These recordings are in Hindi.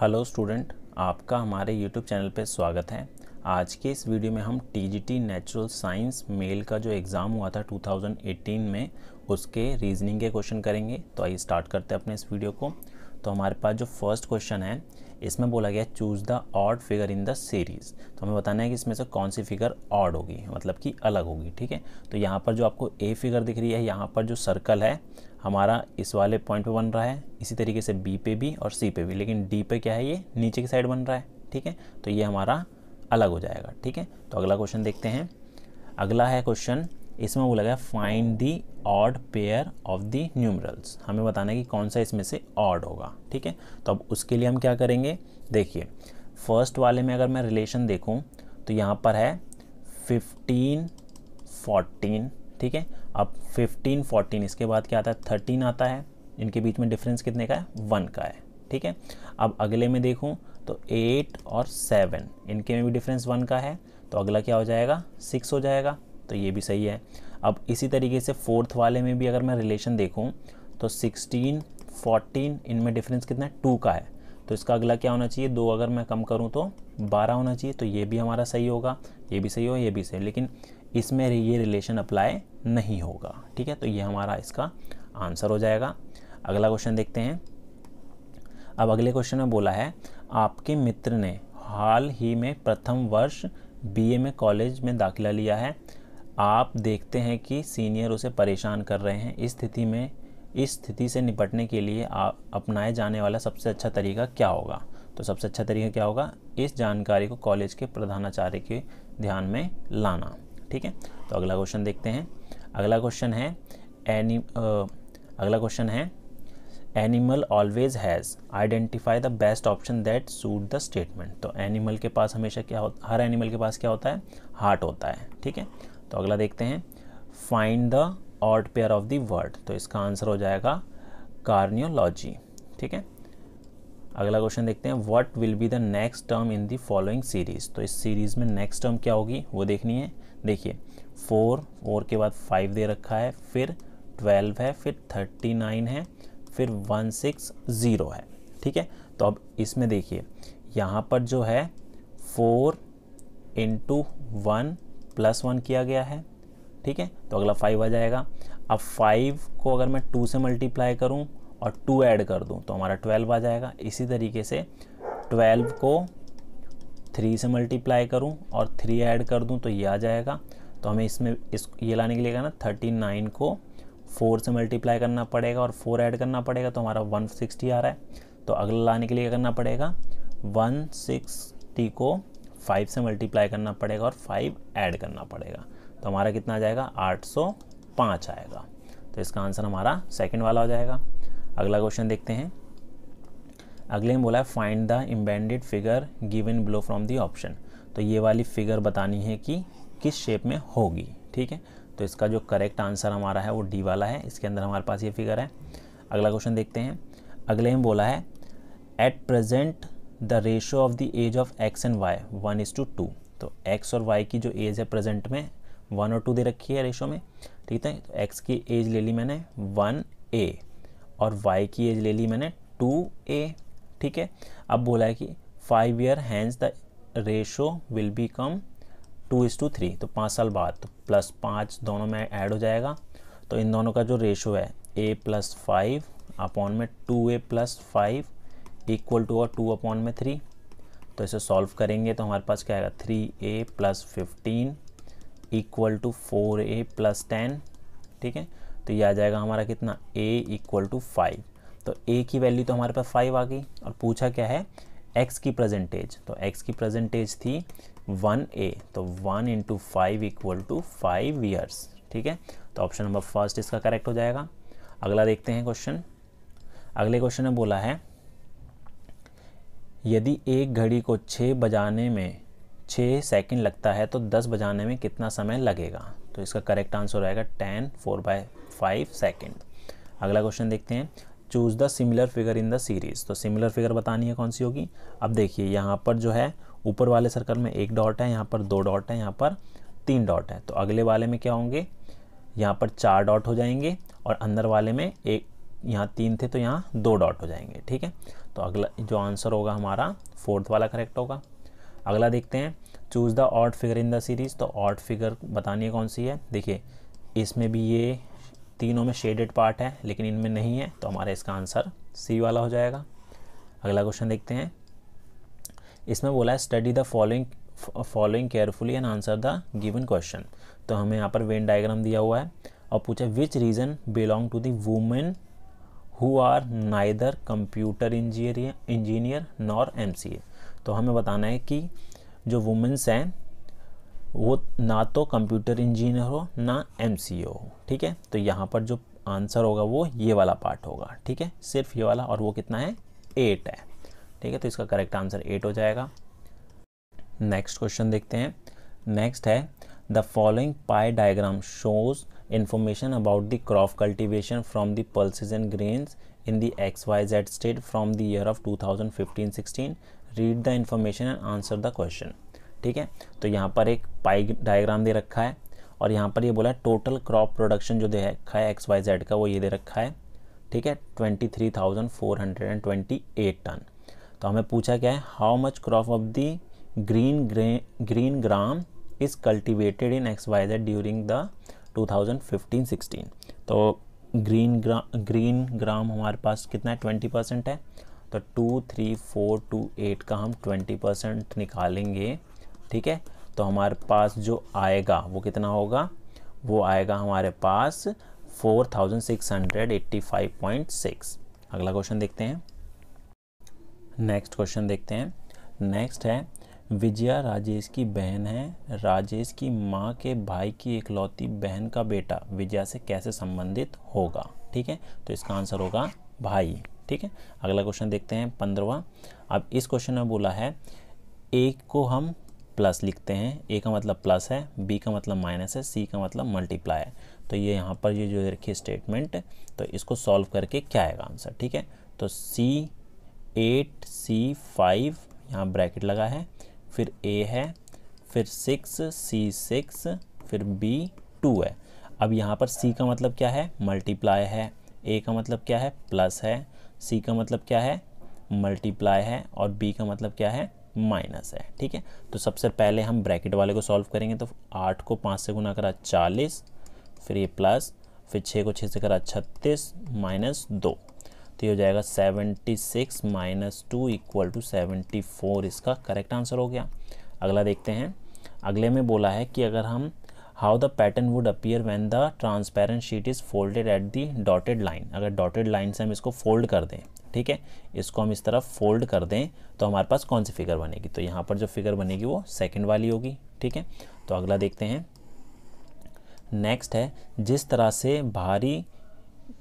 हेलो स्टूडेंट आपका हमारे यूट्यूब चैनल पर स्वागत है आज के इस वीडियो में हम T G T natural science male का जो एग्ज़ाम हुआ था 2018 में उसके रीजनिंग के क्वेश्चन करेंगे तो आइए स्टार्ट करते हैं अपने इस वीडियो को तो हमारे पास जो फर्स्ट क्वेश्चन है इसमें बोला गया choose the odd figure in the series तो हमें बताना है कि इसमें से कौन सी फिगर ऑड होगी मतलब कि अलग होगी ठीक है तो यहाँ पर जो आपको ए फिगर दिख रही है यहाँ पर जो सर्कल है हमारा इस वाले पॉइंट पे बन रहा है इसी तरीके से बी पे भी और सी पे भी लेकिन डी पे क्या है ये नीचे की साइड बन रहा है ठीक है तो ये हमारा अलग हो जाएगा ठीक है तो अगला क्वेश्चन देखते हैं अगला है क्वेश्चन इसमें वो लगा है find the odd pair of the numerals हमें बताना है कि कौन सा इसमें से ऑड होगा ठीक है तो अब उसके लिए हम क्या करेंगे देखिए फर्स्ट वाले में अगर मैं रिलेशन देखूँ तो यहाँ पर है फिफ्टीन फोर्टीन ठीक है अब 15, 14 इसके बाद क्या आता है 13 आता है इनके बीच में डिफरेंस कितने का है वन का है ठीक है अब अगले में देखूँ तो एट और सेवन इनके में भी डिफरेंस वन का है तो अगला क्या हो जाएगा सिक्स हो जाएगा तो ये भी सही है अब इसी तरीके से फोर्थ वाले में भी अगर मैं रिलेशन देखूँ तो सिक्सटीन फोर्टीन इनमें डिफरेंस कितना है टू का है तो इसका अगला क्या होना चाहिए दो अगर मैं कम करूँ तो बारह होना चाहिए तो ये भी हमारा सही होगा ये भी सही हो ये भी सही लेकिन इसमें ये रिलेशन अप्लाई नहीं होगा ठीक है तो ये हमारा इसका आंसर हो जाएगा अगला क्वेश्चन देखते हैं अब अगले क्वेश्चन में बोला है आपके मित्र ने हाल ही में प्रथम वर्ष बीए में कॉलेज में दाखिला लिया है आप देखते हैं कि सीनियर उसे परेशान कर रहे हैं इस स्थिति में इस स्थिति से निपटने के लिए आप अपनाए जाने वाला सबसे अच्छा तरीका क्या होगा तो सबसे अच्छा तरीका क्या होगा इस जानकारी को कॉलेज के प्रधानाचार्य के ध्यान में लाना ठीक है तो अगला क्वेश्चन देखते हैं अगला क्वेश्चन है एनी अगला क्वेश्चन है animal always has identify the best option that suit the statement तो एनिमल के पास हमेशा क्या होता हर एनिमल के पास क्या होता है हार्ट होता है ठीक है तो अगला देखते हैं find the odd pair of the word तो इसका आंसर हो जाएगा कार्नियोलॉजी ठीक है अगला क्वेश्चन देखते हैं what will be the next term in the following series तो इस सीरीज़ में नेक्स्ट टर्म क्या होगी वो देखनी है देखिए फोर फोर के बाद फाइव दे रखा है फिर ट्वेल्व है फिर थर्टी नाइन है फिर वन सिक्स ज़ीरो है ठीक है तो अब इसमें देखिए यहाँ पर जो है four into one plus one किया गया है ठीक है तो अगला फाइव आ जाएगा अब फाइव को अगर मैं टू से मल्टीप्लाई करूँ और टू ऐड कर दूँ तो हमारा ट्वेल्व आ जाएगा इसी तरीके से ट्वेल्व को थ्री से मल्टीप्लाई करूँ और थ्री ऐड कर दूँ तो ये आ जाएगा तो हमें इसमें इस ये लाने के लिए कहना थर्टी नाइन को फोर से मल्टीप्लाई करना पड़ेगा और फोर ऐड करना पड़ेगा तो हमारा वन सिक्सटी आ रहा है तो अगला लाने के लिए करना पड़ेगा वन सिक्सटी को फाइव से मल्टीप्लाई करना पड़ेगा और फाइव ऐड करना पड़ेगा तो हमारा कितना आ जाएगा आठ सौ पाँच आएगा तो इसका आंसर हमारा सेकेंड वाला हो जाएगा अगला क्वेश्चन देखते हैं अगले में बोला है find the embedded figure given below from the option तो ये वाली फिगर बतानी है कि किस शेप में होगी ठीक है तो इसका जो करेक्ट आंसर हमारा है वो डी वाला है इसके अंदर हमारे पास ये फिगर है अगला क्वेश्चन देखते हैं अगले में बोला है at present the ratio of the age of X and Y one is to two तो एक्स और वाई की जो एज है प्रेजेंट में वन और टू दे रखी है रेशो में ठीक है एक्स तो की एज ले ली मैंने वन ए और वाई की एज ले ली मैंने टू ए ठीक है अब बोला है कि five year hence the ratio will become two is to three तो पाँच साल बाद तो प्लस पाँच दोनों में ऐड हो जाएगा तो इन दोनों का जो रेशो है ए प्लस फाइव अपॉन में two A plus five equal to और टू अपॉन में थ्री तो इसे सॉल्व करेंगे तो हमारे पास क्या आएगा three A plus fifteen equal to four A plus ten ठीक है तो ये आ जाएगा हमारा कितना a इक्वल टू फाइव तो a की वैल्यू तो हमारे पास फाइव आ गई और पूछा क्या है x की प्रजेंटेज तो x की प्रजेंटेज थी वन ए तो one into five equal to five years ठीक है तो ऑप्शन नंबर फर्स्ट इसका करेक्ट हो जाएगा अगला देखते हैं क्वेश्चन अगले क्वेश्चन में बोला है यदि एक घड़ी को छः बजाने में छः सेकंड लगता है तो दस बजाने में कितना समय लगेगा तो इसका करेक्ट आंसर आएगा ten four by five second अगला क्वेश्चन देखते हैं choose the similar figure in the series तो सिमिलर फिगर बतानी है कौन सी होगी अब देखिए यहाँ पर जो है ऊपर वाले सर्कल में एक डॉट है यहाँ पर दो डॉट है यहाँ पर तीन डॉट है तो अगले वाले में क्या होंगे यहाँ पर चार डॉट हो जाएंगे और अंदर वाले में एक यहाँ तीन थे तो यहाँ दो डॉट हो जाएंगे ठीक है तो अगला जो आंसर होगा हमारा फोर्थ वाला करेक्ट होगा अगला देखते हैं choose the odd figure in the series तो ऑट फिगर बतानी है कौन सी है देखिए इसमें भी ये तीनों में शेडेड पार्ट है लेकिन इनमें नहीं है तो हमारा इसका आंसर सी वाला हो जाएगा अगला क्वेश्चन देखते हैं इसमें बोला है study the following following carefully and answer the given question तो हमें यहाँ पर वेन डायग्राम दिया हुआ है और पूछा which region belong to the men who are neither computer engineer engineer nor M तो हमें बताना है कि जो वुमेंस हैं वो ना तो कंप्यूटर इंजीनियर हो ना एम हो ठीक है तो यहाँ पर जो आंसर होगा वो ये वाला पार्ट होगा ठीक है सिर्फ ये वाला और वो कितना है एट है ठीक है तो इसका करेक्ट आंसर एट हो जाएगा नेक्स्ट क्वेश्चन देखते हैं नेक्स्ट है the following pie diagram shows information about the crop cultivation from the pulses and grains in the X Y Z state from the year of 2015-16 read the information and answer the question ठीक है तो यहाँ पर एक पाई डायग्राम दे रखा है और यहाँ पर ये यह बोला है टोटल क्रॉप प्रोडक्शन जो दे रखा है एक्स वाई जेड का वो ये दे रखा है ठीक है twenty three thousand four hundred and twenty eight tonne तो हमें पूछा क्या है how much crop of the green gre green gram is cultivated in X Y Z during the two thousand fifteen sixteen तो ग्रीन ग्रा ग्रीन ग्राम हमारे पास कितना है ट्वेंटी परसेंट है तो two three four two eight का हम ट्वेंटी परसेंट निकालेंगे ठीक है तो हमारे पास जो आएगा वो कितना होगा वो आएगा हमारे पास 4685.6 अगला क्वेश्चन देखते हैं नेक्स्ट क्वेश्चन देखते हैं नेक्स्ट है विजया राजेश की बहन है राजेश की माँ के भाई की इकलौती बहन का बेटा विजया से कैसे संबंधित होगा ठीक है तो इसका आंसर होगा भाई ठीक है अगला क्वेश्चन देखते हैं पंद्रवा अब इस क्वेश्चन में बोला है एक को हम प्लस लिखते हैं ए का मतलब प्लस है बी का मतलब माइनस है सी का मतलब मल्टीप्लाई है तो ये यहाँ पर ये जो रखी स्टेटमेंट तो इसको सॉल्व करके क्या आएगा आंसर ठीक है तो सी एट सी फाइव यहाँ ब्रैकेट लगा है फिर ए है फिर सिक्स सी सिक्स फिर बी टू है अब यहाँ पर सी का मतलब क्या है मल्टीप्लाई है ए का मतलब क्या है प्लस है सी का मतलब क्या है मल्टीप्लाई है और बी का मतलब क्या है माइनस है ठीक है तो सबसे पहले हम ब्रैकेट वाले को सॉल्व करेंगे तो आठ को पाँच से गुना करा चालीस फिर ये प्लस फिर छः को छः से करा छत्तीस माइनस दो तो ये हो जाएगा seventy six minus two equal to seventy four इसका करेक्ट आंसर हो गया अगला देखते हैं अगले में बोला है कि अगर हम how the pattern would appear when the transparent sheet is folded at the dotted line अगर डॉटेड लाइन से हम इसको फोल्ड कर दें ठीक है इसको हम इस तरह फोल्ड कर दें तो हमारे पास कौन सी फिगर बनेगी तो यहाँ पर जो फिगर बनेगी वो सेकेंड वाली होगी ठीक है तो अगला देखते हैं नेक्स्ट है जिस तरह से भारी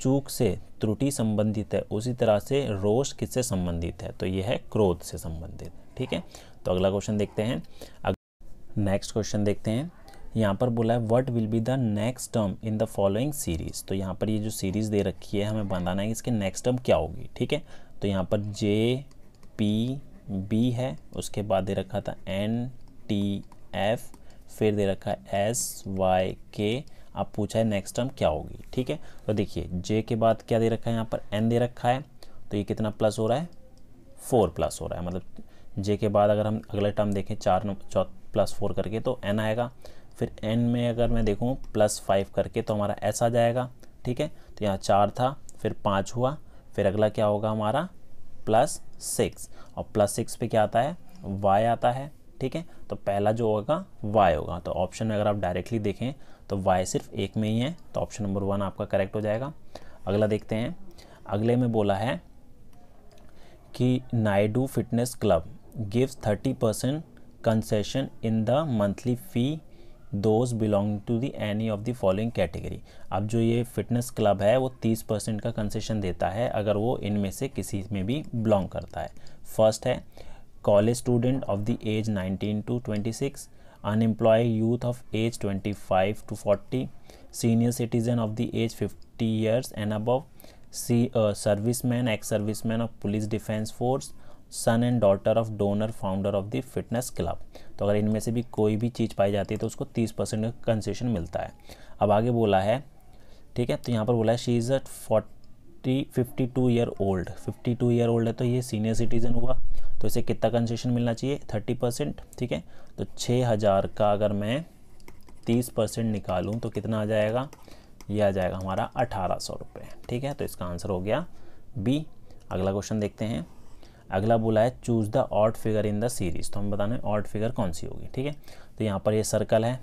चूक से त्रुटि संबंधित है उसी तरह से रोष किससे संबंधित है तो यह है क्रोध से संबंधित ठीक है तो अगला क्वेश्चन देखते हैं नेक्स्ट क्वेश्चन देखते हैं यहाँ पर बोला है what will be the next term in the following series तो यहाँ पर ये जो सीरीज़ दे रखी है हमें बताना है कि इसके नेक्स्ट टर्म क्या होगी ठीक है तो यहाँ पर जे पी बी है उसके बाद दे रखा था एन टी एफ फिर दे रखा है एस वाई के अब पूछा है नेक्स्ट टर्म क्या होगी ठीक है तो देखिए जे के बाद क्या दे रखा है यहाँ पर एन दे रखा है तो ये कितना प्लस हो रहा है फोर प्लस हो रहा है मतलब जे के बाद अगर हम अगला टर्म देखें चार चौथ प्लस फोर करके तो एन आएगा फिर एन में अगर मैं देखूँ प्लस फाइव करके तो हमारा एस आ जाएगा ठीक है तो यहाँ चार था फिर पाँच हुआ फिर अगला क्या होगा हमारा प्लस सिक्स और प्लस सिक्स पे क्या आता है वाई आता है ठीक है तो पहला जो होगा वाई होगा तो ऑप्शन में अगर आप डायरेक्टली देखें तो वाई सिर्फ एक में ही है तो ऑप्शन नंबर वन आपका करेक्ट हो जाएगा अगला देखते हैं अगले में बोला है कि Naidu fitness club gives thirty percent concession in the monthly fee those belong to the any of the following category अब जो ये फिटनेस क्लब है वो 30 परसेंट का कंसेशन देता है अगर वो इनमें से किसी में भी बिलोंग करता है फर्स्ट है college student of the age 19 to 26 unemployed youth of age 25 to 40 senior citizen of the age 50 years and above sea man ex man of police defence force son and daughter of donor founder of the fitness club तो अगर इनमें से भी कोई भी चीज़ पाई जाती है तो उसको तीस परसेंट कंसेशन मिलता है अब आगे बोला है ठीक है तो यहाँ पर बोला है she is a forty fifty two year old fifty two year old है तो ये सीनियर सिटीज़न हुआ तो इसे कितना कंसेशन मिलना चाहिए थर्टी परसेंट ठीक है तो छः हज़ार का अगर मैं तीस परसेंट निकालूँ तो कितना आ जाएगा यह आ जाएगा हमारा अठारह सौ रुपये ठीक है तो इसका आंसर हो गया बी अगला क्वेश्चन देखते हैं अगला बोला है choose the odd figure in the series तो हमें बताने है फिगर कौन सी होगी ठीक है तो यहाँ पर ये यह सर्कल है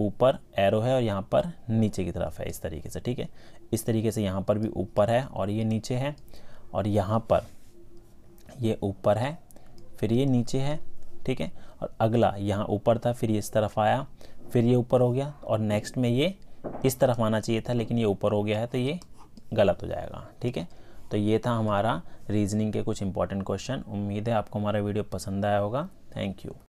ऊपर एरो है और यहाँ पर नीचे की तरफ है इस तरीके से ठीक है इस तरीके से यहाँ पर भी ऊपर है और ये नीचे है और यहाँ पर ये ऊपर है फिर ये नीचे है ठीक है और अगला यहाँ ऊपर था फिर ये इस तरफ आया फिर ये ऊपर हो गया और नेक्स्ट में ये इस तरफ आना चाहिए था लेकिन ये ऊपर हो गया है तो ये गलत हो जाएगा ठीक है तो ये था हमारा रीजनिंग के कुछ इंपॉर्टेंट क्वेश्चन उम्मीद है आपको हमारा वीडियो पसंद आया होगा थैंक यू